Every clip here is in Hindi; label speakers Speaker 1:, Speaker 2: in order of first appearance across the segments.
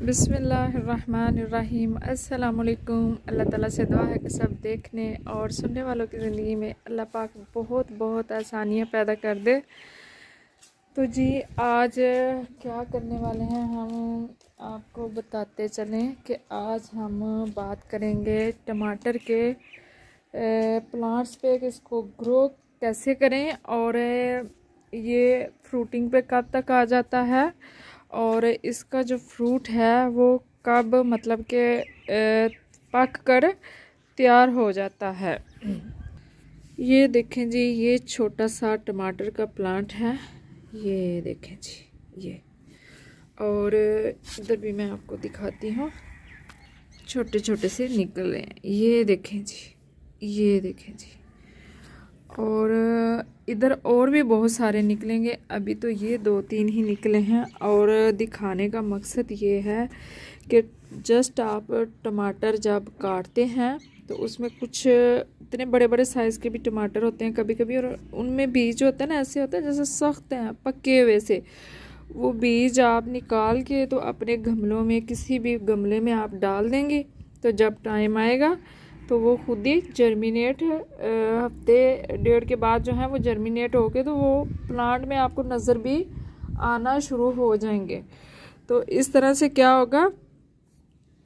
Speaker 1: बिसमीम् अल्लाम अल्लाह ताला से दुआ है कि सब देखने और सुनने वालों की ज़िंदगी में अल्लाह पाक बहुत बहुत आसानियाँ पैदा कर दे तो जी आज क्या करने वाले हैं हम आपको बताते चलें कि आज हम बात करेंगे टमाटर के प्लांट्स पे कि इसको ग्रो कैसे करें और ये फ्रूटिंग पे कब तक आ जाता है और इसका जो फ्रूट है वो कब मतलब के पक कर तैयार हो जाता है ये देखें जी ये छोटा सा टमाटर का प्लांट है ये देखें जी ये और इधर भी मैं आपको दिखाती हूँ छोटे छोटे से निकल रहे हैं ये देखें जी ये देखें जी और इधर और भी बहुत सारे निकलेंगे अभी तो ये दो तीन ही निकले हैं और दिखाने का मकसद ये है कि जस्ट आप टमाटर जब काटते हैं तो उसमें कुछ इतने बड़े बड़े साइज़ के भी टमाटर होते हैं कभी कभी और उनमें बीज होते हैं ना ऐसे होते हैं जैसे सख्त हैं पक्के हुए से वो बीज आप निकाल के तो अपने गमलों में किसी भी गमले में आप डाल देंगे तो जब टाइम आएगा तो वो खुद ही जर्मिनेट हफ्ते डेढ़ के बाद जो है वो जर्मिनेट होके तो वो प्लांट में आपको नज़र भी आना शुरू हो जाएंगे तो इस तरह से क्या होगा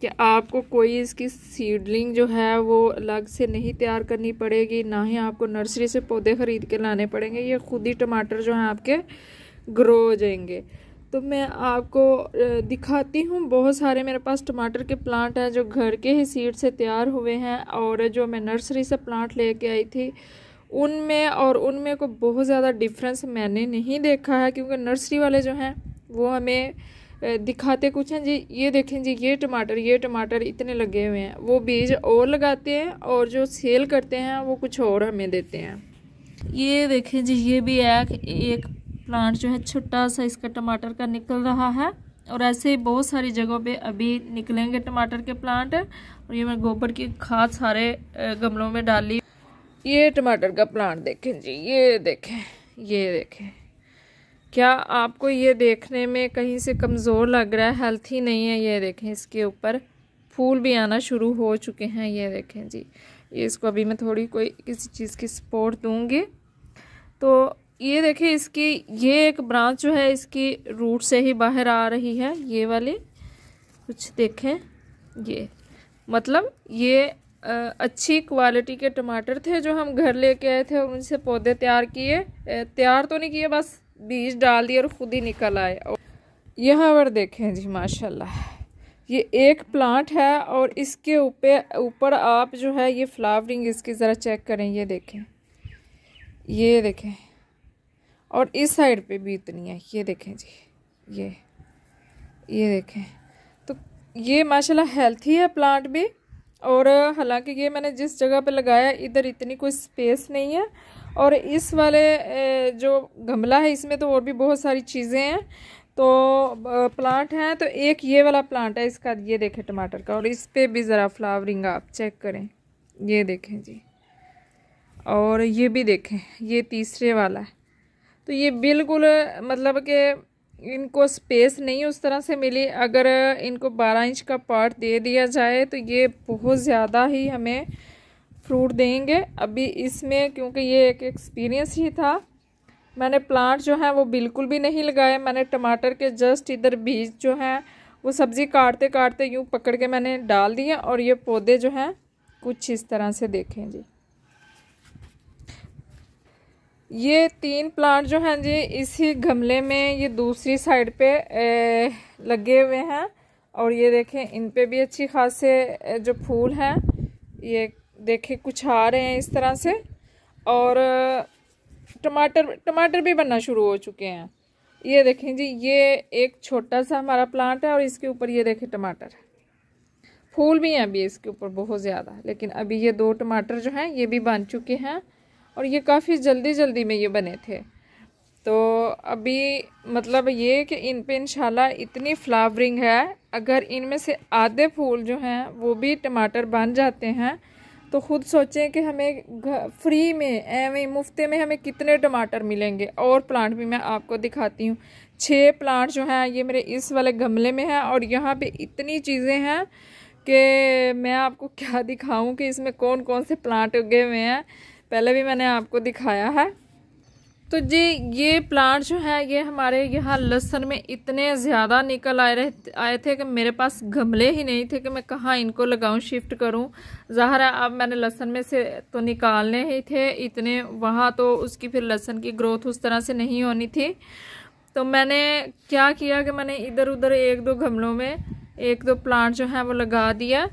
Speaker 1: कि आपको कोई इसकी सीडलिंग जो है वो अलग से नहीं तैयार करनी पड़ेगी ना ही आपको नर्सरी से पौधे ख़रीद के लाने पड़ेंगे ये खुद ही टमाटर जो हैं आपके ग्रो हो जाएंगे तो मैं आपको दिखाती हूँ बहुत सारे मेरे पास टमाटर के प्लांट हैं जो घर के ही सीड से तैयार हुए हैं और जो मैं नर्सरी से प्लांट लेके आई थी उनमें और उनमें को बहुत ज़्यादा डिफरेंस मैंने नहीं देखा है क्योंकि नर्सरी वाले जो हैं वो हमें दिखाते कुछ हैं जी ये देखें जी ये टमाटर ये टमाटर इतने लगे हुए हैं वो बीज और लगाते हैं और जो सेल करते हैं वो कुछ और हमें देते हैं ये देखें जी ये भी एक एक प्लांट जो है छोटा सा इसका टमाटर का निकल रहा है और ऐसे बहुत सारी जगहों पे अभी निकलेंगे टमाटर के प्लांट और ये मैं गोबर की खाद सारे गमलों में डाली ये टमाटर का प्लांट देखें जी ये देखें ये देखें क्या आपको ये देखने में कहीं से कमज़ोर लग रहा है हेल्थी नहीं है ये देखें इसके ऊपर फूल भी आना शुरू हो चुके हैं ये देखें जी ये इसको अभी मैं थोड़ी कोई किसी चीज़ की सपोर्ट दूँगी तो ये देखिए इसकी ये एक ब्रांच जो है इसकी रूट से ही बाहर आ रही है ये वाली कुछ देखें ये मतलब ये अच्छी क्वालिटी के टमाटर थे जो हम घर लेके आए थे और उनसे पौधे तैयार किए तैयार तो नहीं किए बस बीज डाल दिए और ख़ुद ही निकल आए और यहाँ पर देखें जी माशाल्लाह ये एक प्लांट है और इसके ऊपर ऊपर आप जो है ये फ्लावरिंग इसकी ज़रा चेक करें ये देखें ये देखें और इस साइड पे भी इतनी है ये देखें जी ये ये देखें तो ये माशाल्लाह हेल्थी है प्लांट भी और हालांकि ये मैंने जिस जगह पे लगाया इधर इतनी कोई स्पेस नहीं है और इस वाले जो गमला है इसमें तो और भी बहुत सारी चीज़ें हैं तो प्लांट हैं तो एक ये वाला प्लांट है इसका ये देखें टमाटर का और इस पर भी ज़रा फ्लावरिंग आप चेक करें ये देखें जी और ये भी देखें ये तीसरे वाला है तो ये बिल्कुल मतलब कि इनको स्पेस नहीं उस तरह से मिली अगर इनको 12 इंच का पार्ट दे दिया जाए तो ये बहुत ज़्यादा ही हमें फ्रूट देंगे अभी इसमें क्योंकि ये एक एक्सपीरियंस ही था मैंने प्लांट जो है वो बिल्कुल भी नहीं लगाए मैंने टमाटर के जस्ट इधर बीज जो हैं वो सब्ज़ी काटते काटते यूँ पकड़ के मैंने डाल दिया और ये पौधे जो हैं कुछ इस तरह से देखें जी ये तीन प्लांट जो हैं जी इसी गमले में ये दूसरी साइड पे लगे हुए हैं और ये देखें इन पे भी अच्छी खासे जो फूल हैं ये देखें कुछ आ रहे हैं इस तरह से और टमाटर टमाटर भी बनना शुरू हो चुके हैं ये देखें जी ये एक छोटा सा हमारा प्लांट है और इसके ऊपर ये देखें टमाटर फूल भी हैं अभी इसके ऊपर बहुत ज़्यादा लेकिन अभी ये दो टमाटर जो हैं ये भी बन चुके हैं और ये काफ़ी जल्दी जल्दी में ये बने थे तो अभी मतलब ये कि इन पे इन इतनी फ्लावरिंग है अगर इनमें से आधे फूल जो हैं वो भी टमाटर बन जाते हैं तो ख़ुद सोचें कि हमें फ्री में एवं मुफ्ते में हमें कितने टमाटर मिलेंगे और प्लांट भी मैं आपको दिखाती हूँ छः प्लांट जो हैं ये मेरे इस वाले गमले में हैं और यहाँ पे इतनी चीज़ें हैं कि मैं आपको क्या दिखाऊँ कि इसमें कौन कौन से प्लांट उगे हुए हैं पहले भी मैंने आपको दिखाया है तो जी ये प्लांट जो है ये हमारे यहाँ लहसन में इतने ज़्यादा निकल आए रहे आए थे कि मेरे पास गमले ही नहीं थे कि मैं कहाँ इनको लगाऊं शिफ्ट करूं ज़ाहर है अब मैंने लहसन में से तो निकालने ही थे इतने वहाँ तो उसकी फिर लहसन की ग्रोथ उस तरह से नहीं होनी थी तो मैंने क्या किया कि मैंने इधर उधर एक दो गमलों में एक दो प्लांट जो हैं वो लगा दिया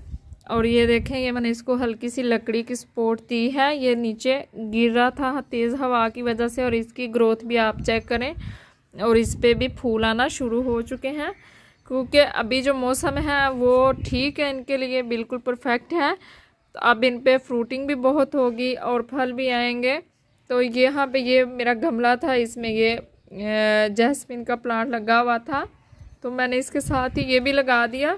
Speaker 1: और ये देखें ये मैंने इसको हल्की सी लकड़ी की सपोर्ट दी है ये नीचे गिर रहा था तेज़ हवा की वजह से और इसकी ग्रोथ भी आप चेक करें और इस पर भी फूल आना शुरू हो चुके हैं क्योंकि अभी जो मौसम है वो ठीक है इनके लिए बिल्कुल परफेक्ट है तो अब इन पर फ्रूटिंग भी बहुत होगी और फल भी आएंगे तो यहाँ पे ये मेरा गमला था इसमें ये जैस्मिन का प्लांट लगा हुआ था तो मैंने इसके साथ ही ये भी लगा दिया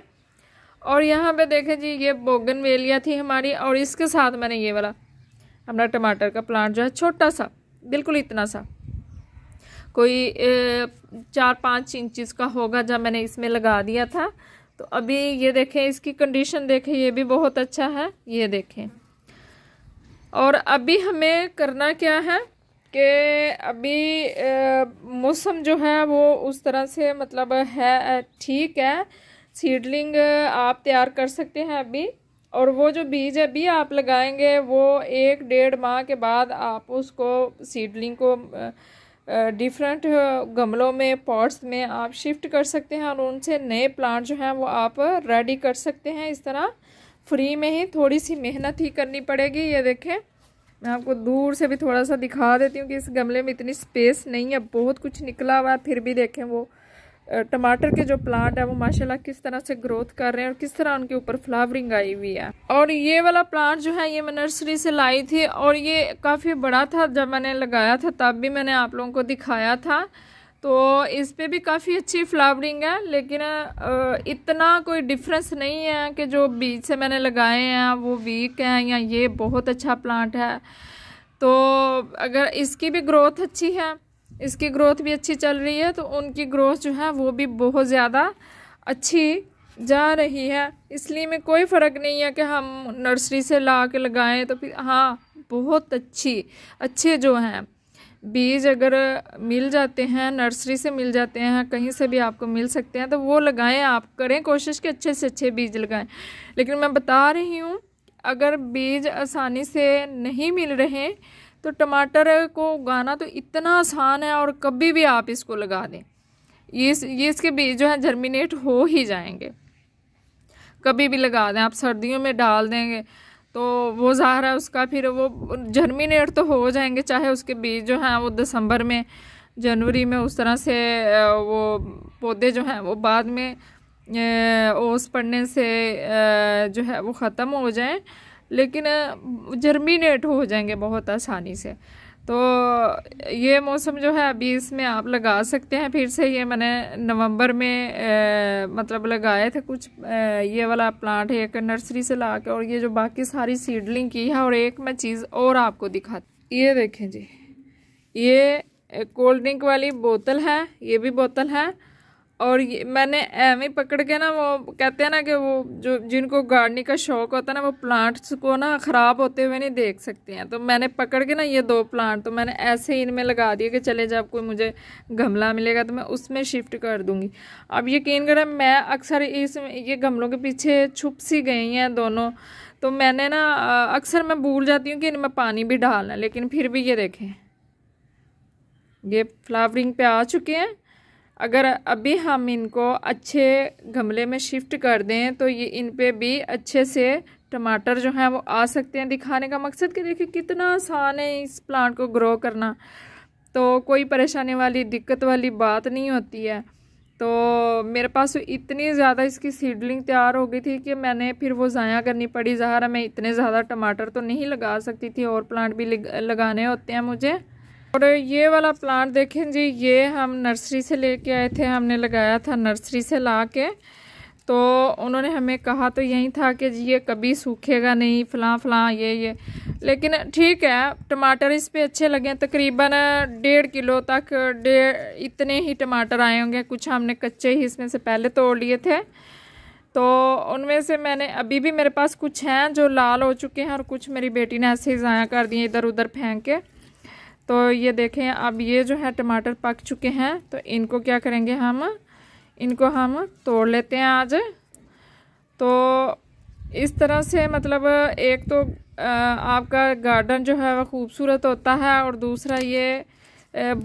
Speaker 1: और यहाँ पे देखें जी ये बोगन वेलिया थी हमारी और इसके साथ मैंने ये वाला हमारा टमाटर का प्लांट जो है छोटा सा बिल्कुल इतना सा कोई ए, चार पाँच इंचज़ का होगा जब मैंने इसमें लगा दिया था तो अभी ये देखें इसकी कंडीशन देखें ये भी बहुत अच्छा है ये देखें और अभी हमें करना क्या है कि अभी मौसम जो है वो उस तरह से मतलब है ठीक है सीडलिंग आप तैयार कर सकते हैं अभी और वो जो बीज अभी आप लगाएंगे वो एक डेढ़ माह के बाद आप उसको सीडलिंग को डिफरेंट गमलों में पॉट्स में आप शिफ्ट कर सकते हैं और उनसे नए प्लांट जो हैं वो आप रेडी कर सकते हैं इस तरह फ्री में ही थोड़ी सी मेहनत ही करनी पड़ेगी ये देखें मैं आपको दूर से भी थोड़ा सा दिखा देती हूँ कि इस गमले में इतनी स्पेस नहीं है बहुत कुछ निकला हुआ है फिर भी देखें वो टमाटर के जो प्लांट है वो माशाल्लाह किस तरह से ग्रोथ कर रहे हैं और किस तरह उनके ऊपर फ्लावरिंग आई हुई है और ये वाला प्लांट जो है ये मैं नर्सरी से लाई थी और ये काफ़ी बड़ा था जब मैंने लगाया था तब भी मैंने आप लोगों को दिखाया था तो इस पर भी काफ़ी अच्छी फ्लावरिंग है लेकिन इतना कोई डिफरेंस नहीं है कि जो बीज से मैंने लगाए हैं वो वीक हैं या ये बहुत अच्छा प्लांट है तो अगर इसकी भी ग्रोथ अच्छी है इसकी ग्रोथ भी अच्छी चल रही है तो उनकी ग्रोथ जो है वो भी बहुत ज़्यादा अच्छी जा रही है इसलिए में कोई फ़र्क नहीं है कि हम नर्सरी से ला के लगाएँ तो फिर हाँ बहुत अच्छी अच्छे जो हैं बीज अगर मिल जाते हैं नर्सरी से मिल जाते हैं कहीं से भी आपको मिल सकते हैं तो वो लगाएं आप करें कोशिश कि अच्छे से अच्छे बीज लगाएं लेकिन मैं बता रही हूँ अगर बीज आसानी से नहीं मिल रहे तो टमाटर को उगाना तो इतना आसान है और कभी भी आप इसको लगा दें ये ये इसके बीज जो है जर्मिनेट हो ही जाएंगे कभी भी लगा दें आप सर्दियों में डाल देंगे तो वो ज़ाहर है उसका फिर वो जर्मिनेट तो हो जाएंगे चाहे उसके बीज जो हैं वो दिसंबर में जनवरी में उस तरह से वो पौधे जो हैं वो बाद में ओस पड़ने से जो है वो ख़त्म हो जाएँ लेकिन जर्मिनेट हो जाएंगे बहुत आसानी से तो ये मौसम जो है अभी इसमें आप लगा सकते हैं फिर से ये मैंने नवंबर में ए, मतलब लगाए थे कुछ ए, ये वाला प्लांट एक नर्सरी से ला के और ये जो बाकी सारी सीडलिंग की है और एक मैं चीज़ और आपको दिखाती ये देखें जी ये कोल्ड ड्रिंक वाली बोतल है ये भी बोतल है और ये मैंने एम ही पकड़ के ना वो कहते हैं ना कि वो जो जिनको गार्डनिंग का शौक़ होता है ना वो प्लांट्स को ना ख़राब होते हुए नहीं देख सकते हैं तो मैंने पकड़ के ना ये दो प्लांट तो मैंने ऐसे ही इनमें लगा दिया कि चले जब कोई मुझे गमला मिलेगा तो मैं उसमें शिफ्ट कर दूँगी अब यकीन करें मैं अक्सर इस ये गमलों के पीछे छुप सी गई हैं दोनों तो मैंने ना अक्सर मैं भूल जाती हूँ कि इनमें पानी भी डालना लेकिन फिर भी ये देखें ये फ्लावरिंग पे आ चुके हैं अगर अभी हम इनको अच्छे गमले में शिफ्ट कर दें तो ये इन पर भी अच्छे से टमाटर जो हैं वो आ सकते हैं दिखाने का मकसद कि देखिए कितना आसान है इस प्लांट को ग्रो करना तो कोई परेशानी वाली दिक्कत वाली बात नहीं होती है तो मेरे पास इतनी ज़्यादा इसकी सीडलिंग तैयार हो गई थी कि मैंने फिर वो ज़ाया करनी पड़ी ज़ाहरा मैं इतने ज़्यादा टमाटर तो नहीं लगा सकती थी और प्लांट भी लगाने होते हैं मुझे और ये वाला प्लांट देखें जी ये हम नर्सरी से लेके आए थे हमने लगाया था नर्सरी से ला के तो उन्होंने हमें कहा तो यही था कि जी ये कभी सूखेगा नहीं फलां फलां ये ये लेकिन ठीक है टमाटर इस पर अच्छे लगे तकरीबन डेढ़ किलो तक डेढ़ इतने ही टमाटर आए होंगे कुछ हमने कच्चे ही इसमें से पहले तोड़ लिए थे तो उनमें से मैंने अभी भी मेरे पास कुछ हैं जो लाल हो चुके हैं और कुछ मेरी बेटी ने ऐसे ही ज़ाया कर दिए इधर उधर फेंक के तो ये देखें अब ये जो है टमाटर पक चुके हैं तो इनको क्या करेंगे हम इनको हम तोड़ लेते हैं आज तो इस तरह से मतलब एक तो आपका गार्डन जो है वह खूबसूरत होता है और दूसरा ये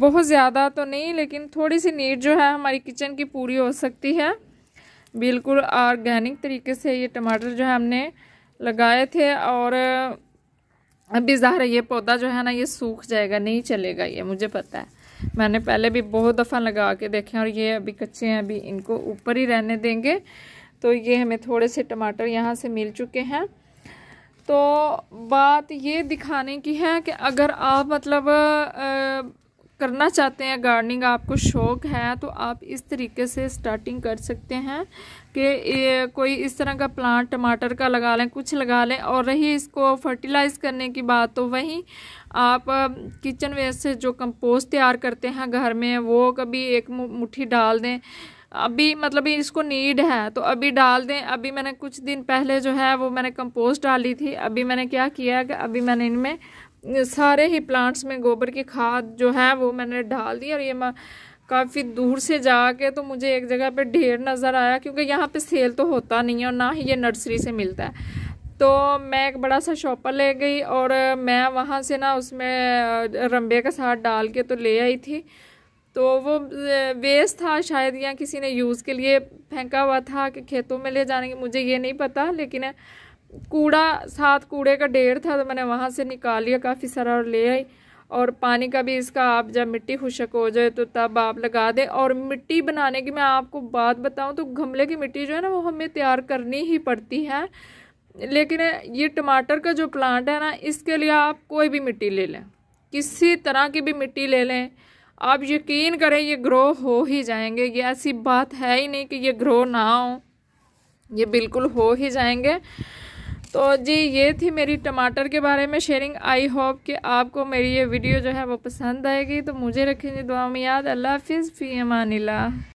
Speaker 1: बहुत ज़्यादा तो नहीं लेकिन थोड़ी सी नीड जो है हमारी किचन की पूरी हो सकती है बिल्कुल ऑर्गेनिक तरीके से ये टमाटर जो है हमने लगाए थे और अभी है ये पौधा जो है ना ये सूख जाएगा नहीं चलेगा ये मुझे पता है मैंने पहले भी बहुत दफ़ा लगा के देखे और ये अभी कच्चे हैं अभी इनको ऊपर ही रहने देंगे तो ये हमें थोड़े से टमाटर यहाँ से मिल चुके हैं तो बात ये दिखाने की है कि अगर आप मतलब आ, करना चाहते हैं गार्डनिंग आपको शौक है तो आप इस तरीके से स्टार्टिंग कर सकते हैं कि कोई इस तरह का प्लांट टमाटर का लगा लें कुछ लगा लें और रही इसको फर्टिलाइज़ करने की बात तो वहीं आप किचन वेस्ट से जो कंपोस्ट तैयार करते हैं घर में वो कभी एक मुट्ठी डाल दें अभी मतलब इसको नीड है तो अभी डाल दें अभी मैंने कुछ दिन पहले जो है वो मैंने कंपोस्ट डाली थी अभी मैंने क्या किया कि अभी मैंने इनमें सारे ही प्लांट्स में गोबर की खाद जो है वो मैंने डाल दी और ये मैं काफ़ी दूर से जाके तो मुझे एक जगह पे ढेर नज़र आया क्योंकि यहाँ पे सेल तो होता नहीं है और ना ही ये नर्सरी से मिलता है तो मैं एक बड़ा सा शॉपर ले गई और मैं वहाँ से ना उसमें रंबे का साथ डाल के तो ले आई थी तो वो वेस्ट था शायद या किसी ने यूज़ के लिए फेंका हुआ था कि खेतों में ले जाने की मुझे ये नहीं पता लेकिन कूड़ा साथ कूड़े का ढेर था तो मैंने वहाँ से निकाल लिया काफ़ी सारा और ले आई और पानी का भी इसका आप जब मिट्टी खुशक हो जाए तो तब आप लगा दें और मिट्टी बनाने की मैं आपको बात बताऊं तो गमले की मिट्टी जो है ना वो हमें तैयार करनी ही पड़ती है लेकिन ये टमाटर का जो प्लांट है ना इसके लिए आप कोई भी मिट्टी ले लें किसी तरह की भी मिट्टी ले लें आप यकीन करें ये ग्रो हो ही जाएंगे ये ऐसी बात है ही नहीं कि ये ग्रो ना हो ये बिल्कुल हो ही जाएंगे तो जी ये थी मेरी टमाटर के बारे में शेयरिंग आई होप कि आपको मेरी ये वीडियो जो है वो पसंद आएगी तो मुझे रखेंगे दुआ में याद अल्लाह हाफिज़ फ़ी अमान